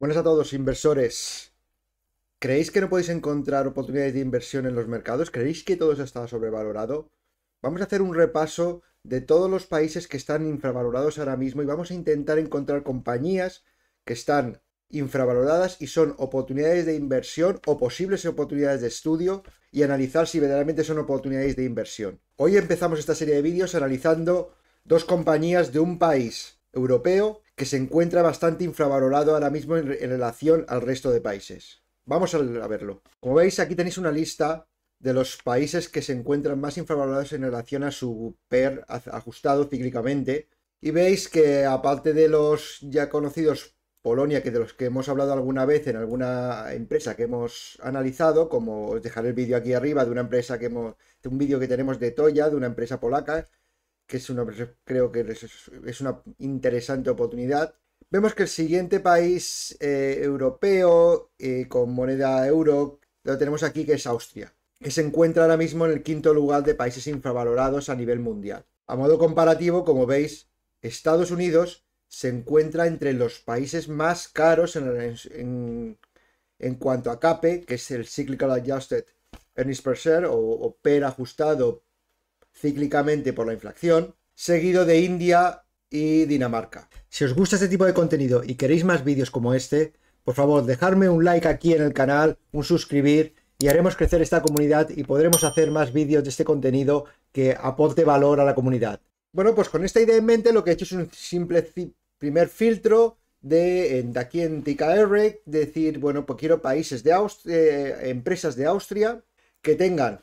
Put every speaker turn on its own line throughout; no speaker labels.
Buenas a todos, inversores. ¿Creéis que no podéis encontrar oportunidades de inversión en los mercados? ¿Creéis que todo eso está sobrevalorado? Vamos a hacer un repaso de todos los países que están infravalorados ahora mismo y vamos a intentar encontrar compañías que están infravaloradas y son oportunidades de inversión o posibles oportunidades de estudio y analizar si verdaderamente son oportunidades de inversión. Hoy empezamos esta serie de vídeos analizando dos compañías de un país europeo que se encuentra bastante infravalorado ahora mismo en, relación al resto de países. Vamos a, verlo. Como veis, aquí tenéis una lista de los países que se encuentran más infravalorados en relación a su PER ajustado cíclicamente. Y veis que aparte de los ya conocidos Polonia, que de los que hemos hablado alguna vez en alguna empresa que hemos analizado, como os dejaré el vídeo aquí arriba de una empresa que hemos, de un vídeo que tenemos de Toya, de una empresa polaca, que es una, creo que es una interesante oportunidad. Vemos que el siguiente país eh, europeo eh, con moneda euro lo tenemos aquí, que es Austria, que se encuentra ahora mismo en el quinto lugar de países infravalorados a nivel mundial. A modo comparativo, como veis, Estados Unidos se encuentra entre los países más caros en, cuanto a CAPE, que es el Cyclical Adjusted Earnings Per Share o PER ajustado cíclicamente por la inflación, seguido de India y Dinamarca. Si os gusta este tipo de contenido y queréis más vídeos como este, por favor, dejadme un like aquí en el canal, un suscribir y haremos crecer esta comunidad y podremos hacer más vídeos de este contenido que aporte valor a la comunidad. Bueno, pues con esta idea en mente lo que he hecho es un simple primer filtro de, aquí en TKR, decir, bueno, pues quiero países de austria eh, empresas de Austria que tengan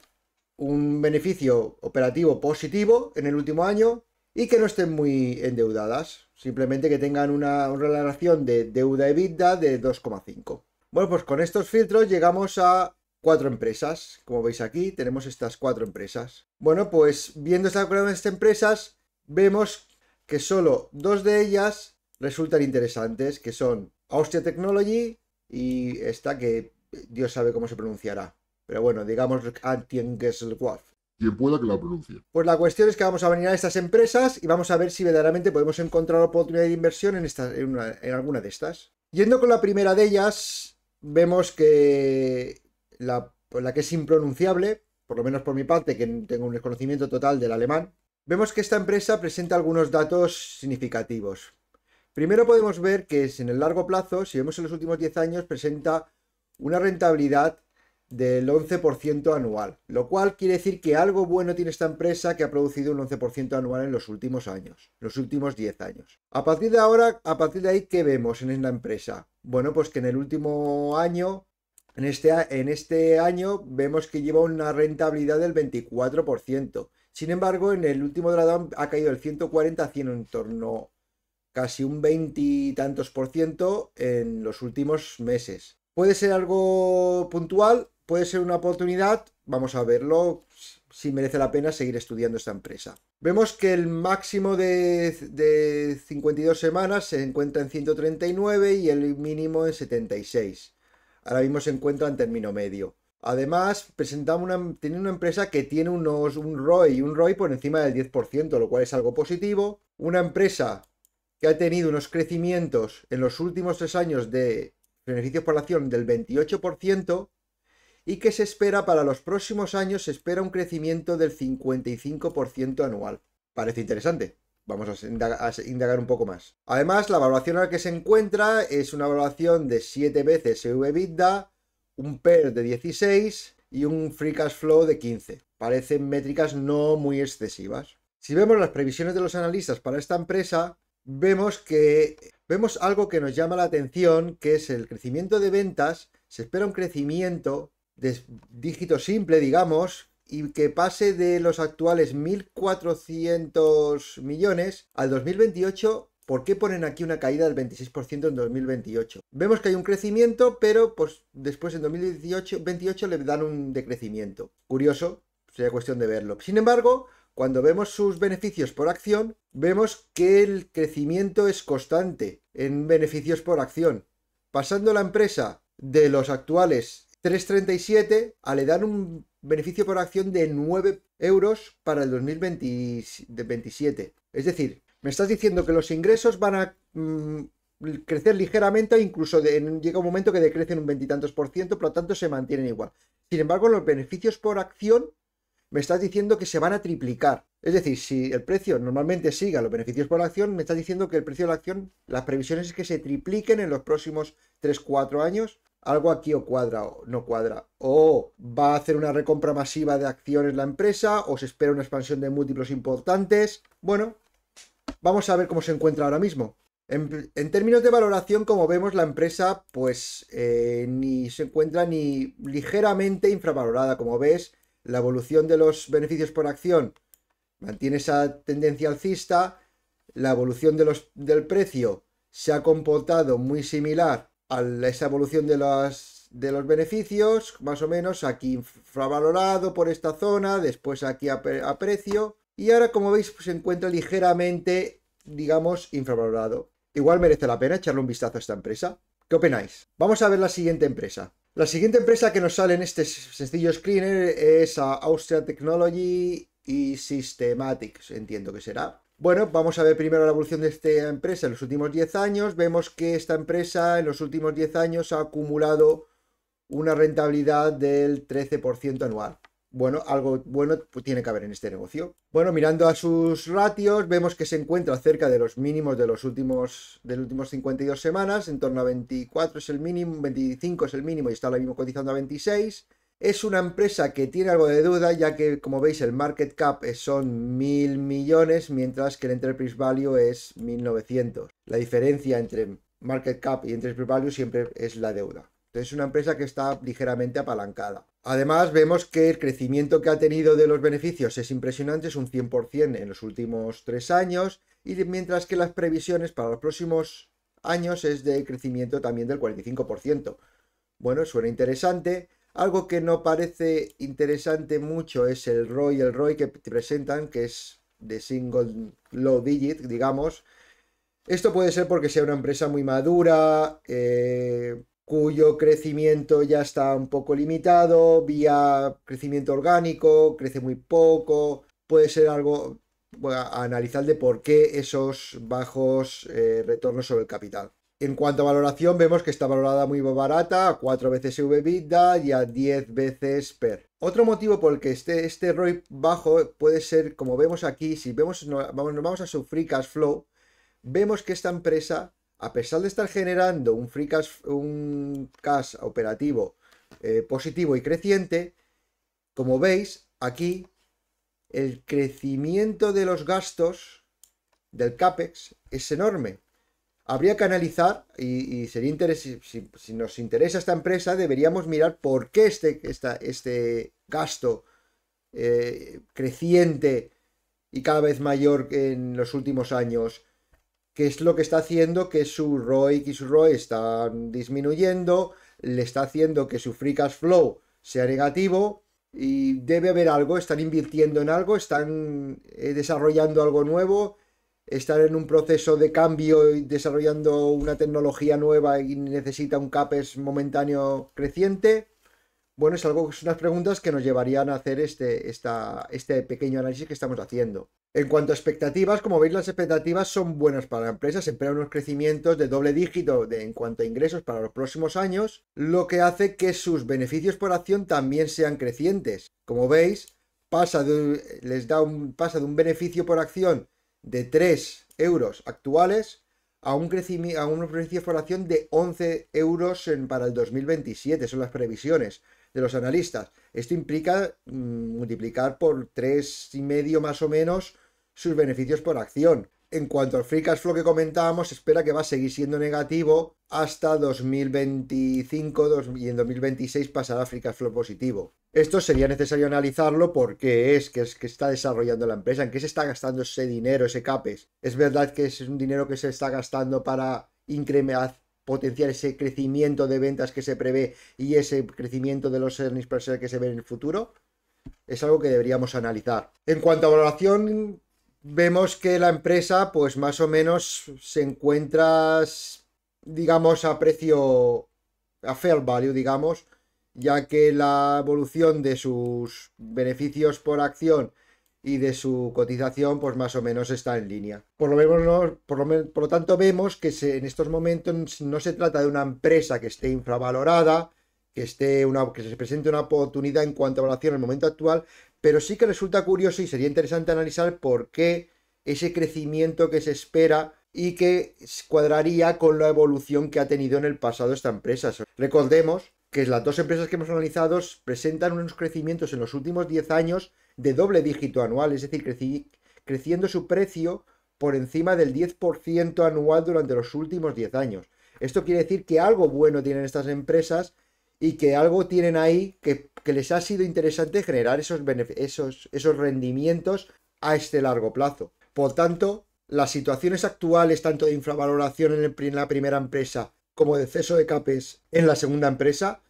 un beneficio operativo positivo en el último año y que no estén muy endeudadas. Simplemente que tengan una, relación de deuda-EBITDA de 2,5. Bueno, pues con estos filtros llegamos a cuatro empresas. Como veis aquí, tenemos estas cuatro empresas. Bueno, pues viendo esta de estas empresas, vemos que solo dos de ellas resultan interesantes, que son Austria Technology y esta que Dios sabe cómo se pronunciará. Pero bueno, digamos Antiengesellschaft. Quien pueda que la pronuncie. Pues la cuestión es que vamos a venir a estas empresas y vamos a ver si verdaderamente podemos encontrar oportunidad de inversión en, esta, en, alguna de estas. Yendo con la primera de ellas, vemos que la, que es impronunciable, por lo menos por mi parte, que tengo un desconocimiento total del alemán, vemos que esta empresa presenta algunos datos significativos. Primero podemos ver que es en el largo plazo, si vemos en los últimos 10 años, presenta una rentabilidad del 11% anual, lo cual quiere decir que algo bueno tiene esta empresa que ha producido un 11% anual en los últimos años, los últimos 10 años. A partir de ahora, a partir de ahí, ¿qué vemos en la empresa? Bueno, pues que en el último año, en este, en este año, vemos que lleva una rentabilidad del 24%. Sin embargo, en el último drawdown ha caído del 140 a 100 en torno casi un 20 y tantos por ciento en los últimos meses. ¿Puede ser algo puntual? puede ser una oportunidad, vamos a verlo si merece la pena seguir estudiando esta empresa. Vemos que el máximo de, 52 semanas se encuentra en 139 y el mínimo en 76. Ahora mismo se encuentra en término medio. Además, presentamos una, tiene una empresa que tiene unos, un ROI, un ROI por encima del 10%, lo cual es algo positivo. Una empresa que ha tenido unos crecimientos en los últimos tres años de beneficios por acción del 28%, y que se espera para los próximos años, se espera un crecimiento del 55% anual. Parece interesante. Vamos a indagar un poco más. Además, la valoración a la que se encuentra es una valoración de 7 veces EBITDA, un PER de 16 y un Free Cash Flow de 15. Parecen métricas no muy excesivas. Si vemos las previsiones de los analistas para esta empresa, vemos que vemos algo que nos llama la atención, que es el crecimiento de ventas. Se espera un crecimiento dígito simple, digamos, y que pase de los actuales 1.400 millones al 2028 ¿Por qué ponen aquí una caída del 26% en 2028? Vemos que hay un crecimiento, pero pues, después en 2028 le dan un decrecimiento. Curioso, sería cuestión de verlo. Sin embargo, cuando vemos sus beneficios por acción, vemos que el crecimiento es constante en beneficios por acción. Pasando la empresa de los actuales 3,37 a ah, le dan un beneficio por acción de 9 euros para el 2027. Es decir, me estás diciendo que los ingresos van a mm, crecer ligeramente, incluso llega un momento que decrecen un veintitantos por ciento, por lo tanto se mantienen igual. Sin embargo, los beneficios por acción me estás diciendo que se van a triplicar. Es decir, si el precio normalmente siga los beneficios por acción, me estás diciendo que el precio de la acción, las previsiones es que se tripliquen en los próximos 3-4 años algo aquí o cuadra o no cuadra. O va a hacer una recompra masiva de acciones la empresa, o se espera una expansión de múltiplos importantes. Bueno, vamos a ver cómo se encuentra ahora mismo. En, términos de valoración, como vemos, la empresa pues eh, ni se encuentra ni ligeramente infravalorada. Como ves, la evolución de los beneficios por acción mantiene esa tendencia alcista. La evolución de los, del precio se ha comportado muy similar a esa evolución de de los beneficios, más o menos aquí infravalorado por esta zona, después aquí a, precio, y ahora como veis pues, se encuentra ligeramente, digamos, infravalorado. Igual merece la pena echarle un vistazo a esta empresa. ¿Qué opináis? Vamos a ver la siguiente empresa. La siguiente empresa que nos sale en este sencillo screener es Austria Technology y Systematics, entiendo que será. Bueno, vamos a ver primero la evolución de esta empresa en los últimos 10 años. Vemos que esta empresa en los últimos 10 años ha acumulado una rentabilidad del 13% anual. Bueno, algo bueno pues, tiene que haber en este negocio. Bueno, mirando a sus ratios, vemos que se encuentra cerca de los mínimos de los últimos, de los últimos 52 semanas, en torno a 24 es el mínimo, 25 es el mínimo y está ahora mismo cotizando a 26. Es una empresa que tiene algo de duda, ya que como veis el market cap son mil millones, mientras que el enterprise value es 1900. La diferencia entre market cap y enterprise value siempre es la deuda. Entonces es una empresa que está ligeramente apalancada. Además, vemos que el crecimiento que ha tenido de los beneficios es impresionante, es un 100% en los últimos tres años, y mientras que las previsiones para los próximos años es de crecimiento también del 45%. Bueno, suena interesante, algo que no parece interesante mucho es el ROI, el ROI que presentan, que es de single low digit, digamos. Esto puede ser porque sea una empresa muy madura, eh, cuyo crecimiento ya está un poco limitado, vía crecimiento orgánico, crece muy poco. Puede ser algo a analizar de por qué esos bajos eh, retornos sobre el capital. En cuanto a valoración, vemos que está valorada muy barata, a 4 veces EBITDA y a 10 veces PER. Otro motivo por el que este ROI bajo puede ser, como vemos aquí, si vemos, nos vamos a su free cash flow, vemos que esta empresa, a pesar de estar generando un free cash, un cash operativo eh, positivo y creciente, como veis aquí, el crecimiento de los gastos del CAPEX es enorme habría que analizar y, sería si, nos interesa esta empresa, deberíamos mirar por qué este, este gasto eh, creciente y cada vez mayor en los últimos años, que es lo que está haciendo que su ROI y su ROE están disminuyendo, le está haciendo que su free cash flow sea negativo y debe haber algo, están invirtiendo en algo, están eh, desarrollando algo nuevo estar en un proceso de cambio y desarrollando una tecnología nueva y necesita un CAPES momentáneo creciente? Bueno, es algo, son unas preguntas que nos llevarían a hacer este, este pequeño análisis que estamos haciendo. En cuanto a expectativas, como veis, las expectativas son buenas para la empresa. Se esperan unos crecimientos de doble dígito en cuanto a ingresos para los próximos años, lo que hace que sus beneficios por acción también sean crecientes. Como veis, pasa les da un, pasa de un beneficio por acción de 3 euros actuales a un crecimiento, a un de de 11 euros para el 2027, son las previsiones de los analistas. Esto implica mm, multiplicar por 3,5 más o menos sus beneficios por acción. En cuanto al free cash flow que comentábamos, espera que va a seguir siendo negativo hasta 2025 y en 2026 pasará a free cash flow positivo. Esto sería necesario analizarlo porque es que, es que está desarrollando la empresa, en qué se está gastando ese dinero, ese CAPES. Es verdad que es un dinero que se está gastando para incrementar, potenciar ese crecimiento de ventas que se prevé y ese crecimiento de los earnings per share que se ve en el futuro. Es algo que deberíamos analizar. En cuanto a valoración, vemos que la empresa, pues más o menos, se encuentra, digamos, a precio, a fair value, digamos, ya que la evolución de sus beneficios por acción y de su cotización, pues más o menos está en línea. Por lo, menos, por, lo por lo tanto, vemos que en estos momentos no se trata de una empresa que esté infravalorada, que, esté una, que se presente una oportunidad en cuanto a valoración en el momento actual, pero sí que resulta curioso y sería interesante analizar por qué ese crecimiento que se espera y que cuadraría con la evolución que ha tenido en el pasado esta empresa. Recordemos que las dos empresas que hemos analizado presentan unos crecimientos en los últimos 10 años de doble dígito anual, es decir, creciendo su precio por encima del 10% anual durante los últimos 10 años. Esto quiere decir que algo bueno tienen estas empresas y que algo tienen ahí que, les ha sido interesante generar esos, rendimientos a este largo plazo. Por tanto, las situaciones actuales, tanto de infravaloración en la primera empresa como deceso de capes en la segunda empresa.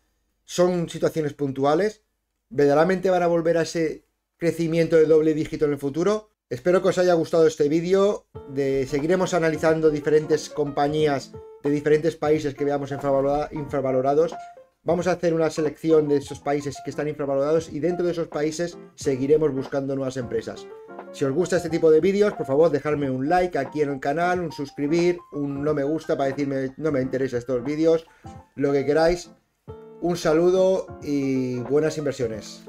Son situaciones puntuales. ¿Verdaderamente van a volver a ese crecimiento de doble dígito en el futuro? Espero que os haya gustado este vídeo. De, seguiremos analizando diferentes compañías de diferentes países que veamos infravalorados. Vamos a hacer una selección de esos países que están infravalorados y dentro de esos países seguiremos buscando nuevas empresas. Si os gusta este tipo de vídeos, por favor, dejadme un like aquí en el canal, un suscribir, un no me gusta para decirme no me interesa estos vídeos, lo que queráis. Un saludo y buenas inversiones.